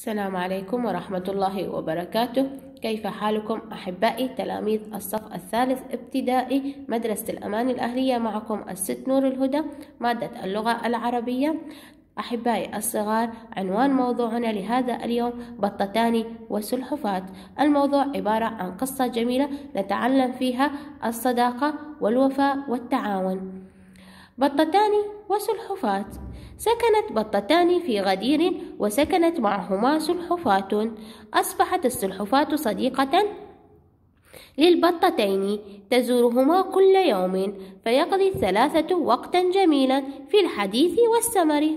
السلام عليكم ورحمة الله وبركاته كيف حالكم أحبائي تلاميذ الصف الثالث ابتدائي مدرسة الأمان الأهلية معكم الست نور الهدى مادة اللغة العربية أحبائي الصغار عنوان موضوعنا لهذا اليوم بطتان وسلحفات الموضوع عبارة عن قصة جميلة نتعلم فيها الصداقة والوفاء والتعاون بطتان وسلحفات سكنت بطتان في غدير وسكنت معهما سلحفاة أصبحت السلحفاة صديقة للبطتين تزورهما كل يوم فيقضي الثلاثة وقتا جميلا في الحديث والسمر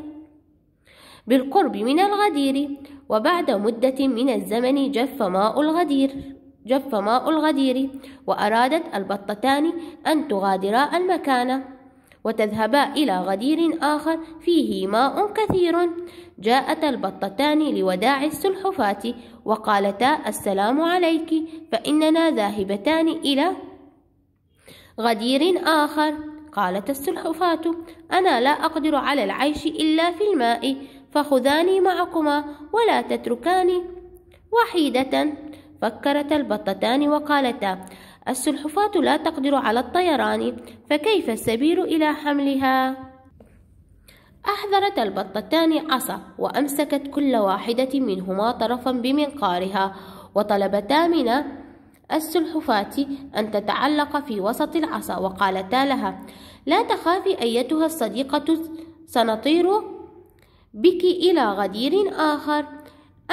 بالقرب من الغدير وبعد مدة من الزمن جف ماء الغدير جف ماء الغدير وأرادت البطتان أن تغادرا المكان وتذهبا إلى غدير آخر فيه ماء كثير جاءت البطتان لوداع السلحفاة وقالتا السلام عليك فإننا ذاهبتان إلى غدير آخر قالت السلحفاة أنا لا أقدر على العيش إلا في الماء فخذاني معكما ولا تتركاني وحيدة فكرت البطتان وقالتا السلحفاة لا تقدر على الطيران فكيف السبيل إلى حملها؟ أحذرت البطتان عصا وأمسكت كل واحدة منهما طرفا بمنقارها وطلبتا من السلحفاة أن تتعلق في وسط العصا وقالتا لها لا تخافي أيتها الصديقة سنطير بك إلى غدير آخر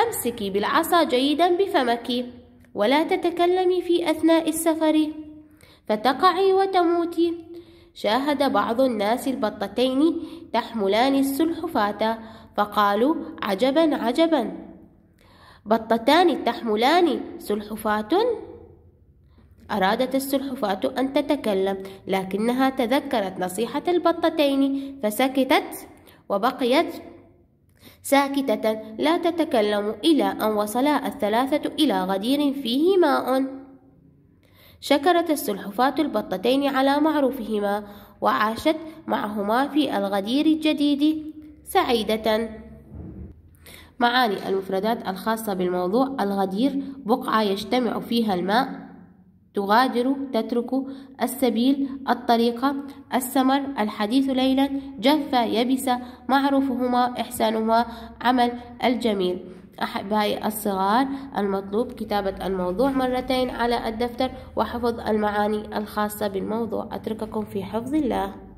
أمسكي بالعصا جيدا بفمك ولا تتكلمي في أثناء السفر فتقعي وتموتي شاهد بعض الناس البطتين تحملان السلحفاة فقالوا عجبا عجبا بطتان تحملان سلحفاة أرادت السلحفاة أن تتكلم لكنها تذكرت نصيحة البطتين فسكتت وبقيت ساكتة لا تتكلم إلى أن وصلا الثلاثة إلى غدير فيه ماء شكرت السلحفاة البطتين على معروفهما وعاشت معهما في الغدير الجديد سعيدة معاني المفردات الخاصة بالموضوع الغدير بقعة يجتمع فيها الماء تغادر تترك السبيل الطريقة السمر الحديث ليلا جف يبس معروفهما إحسانهما عمل الجميل أحبائي الصغار المطلوب كتابة الموضوع مرتين على الدفتر وحفظ المعاني الخاصة بالموضوع أترككم في حفظ الله